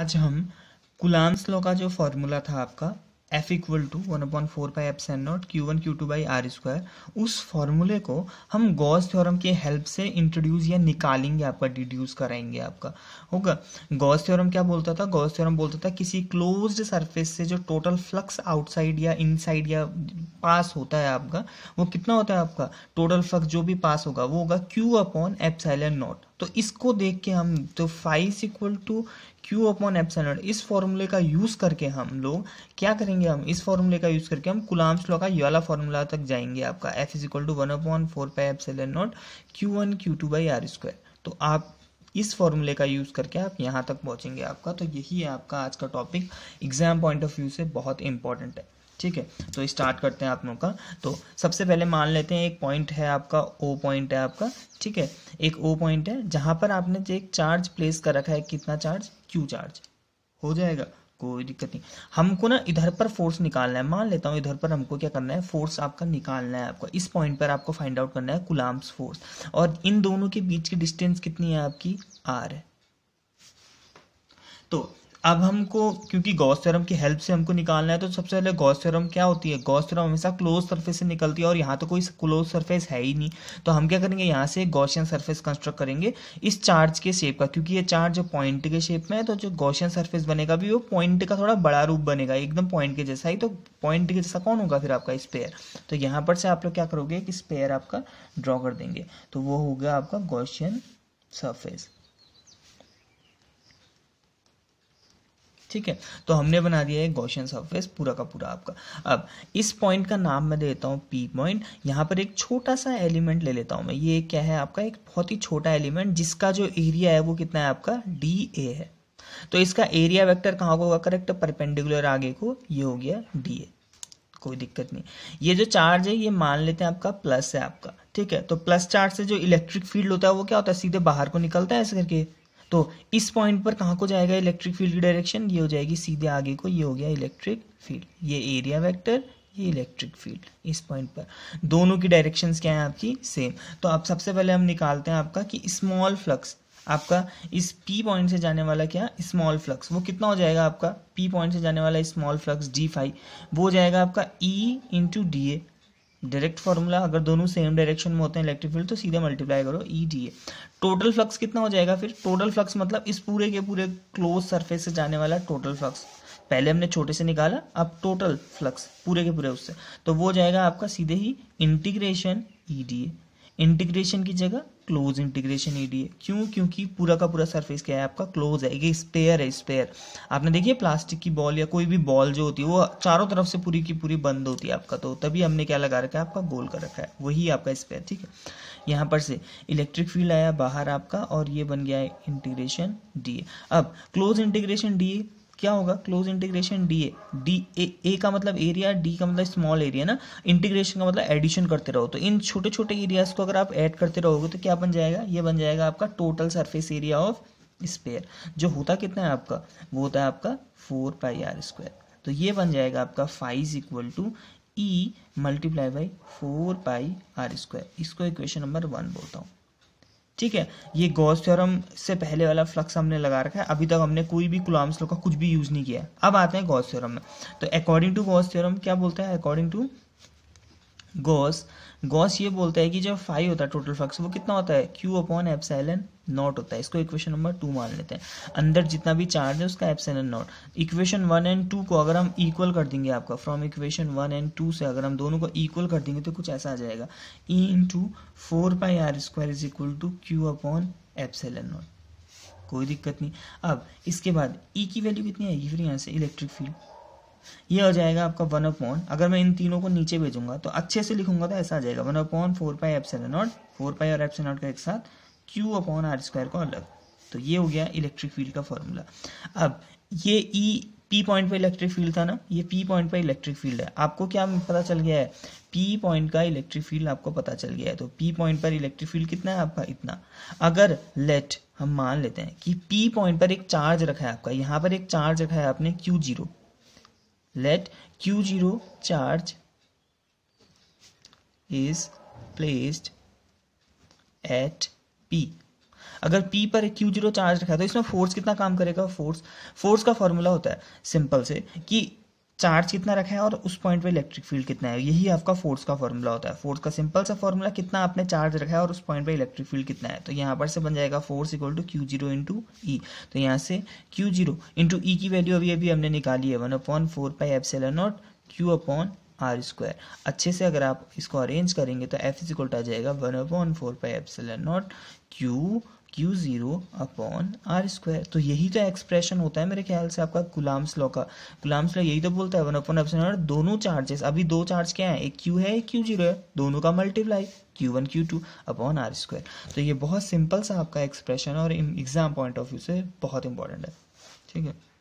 आज हम Coulomb's law का जो फॉर्मूला था आपका F equal to one upon four by epsilon not Q one Q two by R square उस फॉर्मूले को हम गॉस थ्योरम के हेल्प से इंट्रोड्यूस या निकालेंगे आपका डिड्यूस कराएंगे आपका होगा गॉस थ्योरम क्या बोलता था गॉस थ्योरम बोलता था किसी क्लोज्ड सरफेस से जो टोटल फ्लक्स आउटसाइड या इनसाइड या पास होता है आपका वो कितना होता है आपका टोटल फ्लक्स जो भी पास होगा वो होगा क्यू अपॉन एप्साइलन नॉट तो इसको देख के हम तो phi is equal to Q upon epsilon इस फॉर्मूले का यूज़ करके हम लोग क्या करेंगे हम इस फॉर्मूले का यूज़ करके हम कुलाम्स लॉ का ये वाला फॉर्मूला तक जाएंगे आपका F is equal to one upon four pi epsilon not Q one Q two by R square तो आप इस फॉर्मूले का यूज़ करके आप यहाँ तक पहुँचेंगे आपका तो यही है आपका आज का topic exam point of view से बहुत इंपॉर्टेंट है ठीक है तो स्टार्ट करते हैं आप लोगों का तो सबसे पहले मान लेते हैं एक पॉइंट है आपका ओ पॉइंट है आपका ठीक है एक ओ पॉइंट है जहां पर आपने एक चार्ज प्लेस कर रखा है कितना चार्ज क्यू चार्ज हो जाएगा कोई दिक्कत नहीं हमको ना इधर पर फोर्स निकालना है मान लेता हूँ इधर पर हमको क्या करना है फोर्स आपका निकालना है आपको इस पॉइंट पर आपको फाइंड आउट करना है कुलाम्स फोर्स और इन दोनों के बीच की डिस्टेंस कितनी है आपकी आर है तो अब हमको क्योंकि गॉस थ्योरम की हेल्प से हमको निकालना है तो सबसे पहले गॉस थ्योरम क्या होती है गॉस थ्योरम हमेशा क्लोज सरफेस से निकलती है और यहाँ तो कोई क्लोज सरफेस है ही नहीं तो हम क्या करेंगे यहाँ से गॉसियन सरफेस कंस्ट्रक्ट करेंगे इस चार्ज के शेप का क्योंकि ये चार्ज जो पॉइंट के शेप में है तो जो गॉसियन सरफेस बनेगा भी वो पॉइंट का थोड़ा बड़ा रूप बनेगा एकदम पॉइंट के जैसा ही तो पॉइंट के जैसा कौन होगा फिर आपका स्पेयर तो यहाँ पर से आप लोग क्या करोगे एक स्पेयर आपका ड्रॉ कर देंगे तो वो होगा आपका गॉशियन सरफेस ठीक है तो हमने बना दिया है गौशियन सरफेस पूरा का पूरा आपका अब इस पॉइंट का नाम मैं देता हूँ पी पॉइंट यहाँ पर एक छोटा सा एलिमेंट ले लेता हूँ मैं ये क्या है आपका एक बहुत ही छोटा एलिमेंट जिसका जो एरिया है वो कितना है आपका डी ए है तो इसका एरिया वेक्टर कहाँ होगा करेक्ट परपेंडिकुलर आगे को ये हो गया डी ए कोई दिक्कत नहीं ये जो चार्ज है ये मान लेते हैं आपका प्लस है आपका ठीक है तो प्लस चार्ज से जो इलेक्ट्रिक फील्ड होता है वो क्या होता है सीधे बाहर को निकलता है ऐसे करके तो इस पॉइंट पर कहाँ को जाएगा इलेक्ट्रिक फील्ड की डायरेक्शन ये हो जाएगी सीधे आगे को ये हो गया इलेक्ट्रिक फील्ड ये एरिया वेक्टर ये इलेक्ट्रिक फील्ड इस पॉइंट पर दोनों की डायरेक्शन क्या है आपकी सेम तो आप सबसे पहले हम निकालते हैं आपका कि स्मॉल फ्लक्स आपका इस पी पॉइंट से जाने वाला क्या स्मॉल फ्लक्स वो कितना हो जाएगा आपका पी पॉइंट से जाने वाला स्मॉल फ्लक्स डी फाइव वो हो जाएगा आपका E into D A direct formula अगर दोनों सेम डायरेक्शन में होते हैं इलेक्ट्रिक फील्ड तो सीधा मल्टीप्लाई करो E D A total flux कितना हो जाएगा फिर टोटल फ्लक्स मतलब इस पूरे के पूरे क्लोज सरफेस से जाने वाला टोटल फ्लक्स पहले हमने छोटे से निकाला अब टोटल फ्लक्स पूरे के पूरे उससे तो वो जाएगा आपका सीधे ही integration E D A integration की जगह क्लोज इंटीग्रेशन एडीए क्यों क्योंकि पूरा का पूरा सरफेस क्या है आपका क्लोज है ये स्पेयर है स्पेयर आपने देखिए प्लास्टिक की बॉल या कोई भी बॉल जो होती है वो चारों तरफ से पूरी की पूरी बंद होती है आपका तो तभी हमने क्या लगा रखा है आपका गोल कर रखा है वही आपका स्पेयर ठीक है यहाँ पर से इलेक्ट्रिक फील्ड आया बाहर आपका और ये बन गया है इंटीग्रेशन डी अब क्लोज इंटीग्रेशन डी क्या होगा close integration D A D A A का मतलब एरिया डी का मतलब स्मॉल एरिया ना इंटीग्रेशन का मतलब एडिशन करते रहो तो इन छोटे छोटे एरियाज को अगर आप ऐड करते रहोगे तो क्या बन जाएगा ये बन जाएगा आपका total surface area of sphere जो होता कितना है आपका वो होता है आपका फोर पाई आर स्क्वायर तो ये बन जाएगा आपका phi equal to E multiply by four pi R square इसको इक्वेशन नंबर वन बोलता हूँ ठीक है ये गॉस थ्योरम से पहले वाला फ्लक्स हमने लगा रखा है अभी तक हमने कोई भी कुलाम्स लो का कुछ भी यूज़ नहीं किया है अब आते हैं गॉस थ्योरम में तो अकॉर्डिंग टू गॉस थ्योरम क्या बोलता है अकॉर्डिंग टू गॉस गॉस ये बोलता है कि जब फाइव होता है टोटल फ्लक्स वो कितना होता है क्यू अपॉन एप्सैलन नॉट होता है इसको इक्वेशन नंबर टू मान लेते हैं अंदर जितना भी चार्ज है उसका epsilon not equation one and two को अगर हम इक्वल कर देंगे आपका from equation one and two से अगर हम दोनों को इक्वल कर देंगे तो कुछ ऐसा आ जाएगा E into four by R square is equal to Q upon epsilon not कोई दिक्कत नहीं अब इसके बाद ई e की वैल्यू कितनी आएगी फिर यहाँ से इलेक्ट्रिक फील्ड ये हो जाएगा आपका वन अपॉन अगर मैं इन तीनों को नीचे भेजूंगा तो अच्छे से लिखूंगा तो ऐसा आ जाएगा one upon four pi epsilon not four pi और एफ सेवन नॉट का एक साथ क्यू अपॉन आर स्क्वायर को अलग तो ये हो गया इलेक्ट्रिक फील्ड का फॉर्मूला अब ये ई पी पॉइंट पे इलेक्ट्रिक फील्ड था ना ये पी पॉइंट पे इलेक्ट्रिक फील्ड है आपको क्या पता चल गया है पी पॉइंट का इलेक्ट्रिक फील्ड आपको पता चल गया है तो पी पॉइंट पर इलेक्ट्रिक फील्ड कितना है आपका इतना अगर लेट हम मान लेते हैं कि पी पॉइंट पर एक चार्ज रखा है आपका यहाँ पर एक चार्ज रखा है आपने Q zero let q0 charge is placed at p अगर P पर क्यू जीरो चार्ज रखा है तो इसमें फोर्स कितना काम करेगा फोर्स फोर्स का फॉर्मूला होता है सिंपल से कि चार्ज कितना रखा है और उस पॉइंट पे इलेक्ट्रिक फील्ड कितना है यही आपका फोर्स का फॉर्मूला होता है फोर्स का सिंपल सा फॉर्मूला कितना आपने चार्ज रखा है और उस पॉइंट पे इलेक्ट्रिक फील्ड कितना है तो यहाँ पर से बन जाएगा force equal to Q zero into E तो यहाँ से क्यू जीरो इंटू ई की वैल्यू अभी अभी हमने निकाली है one upon four pi epsilon not Q upon R square अच्छे से अगर आप इसको अरेंज करेंगे तो एफ इजिकल आ जाएगा one upon four pi epsilon not Q Q zero upon R square तो यही तो एक्सप्रेशन होता है मेरे ख्याल से आपका गुलाम्स लॉ का गुलाम्स लॉ यही तो बोलता है वन अपॉन एप्सिलन नॉट दोनों चार्जेस अभी दो चार्ज क्या है एक क्यू है एक क्यू जीरो है दोनों का multiply Q one Q two upon R square तो ये बहुत सिंपल सा आपका एक्सप्रेशन है और एग्जाम पॉइंट ऑफ व्यू से बहुत इंपॉर्टेंट है ठीक है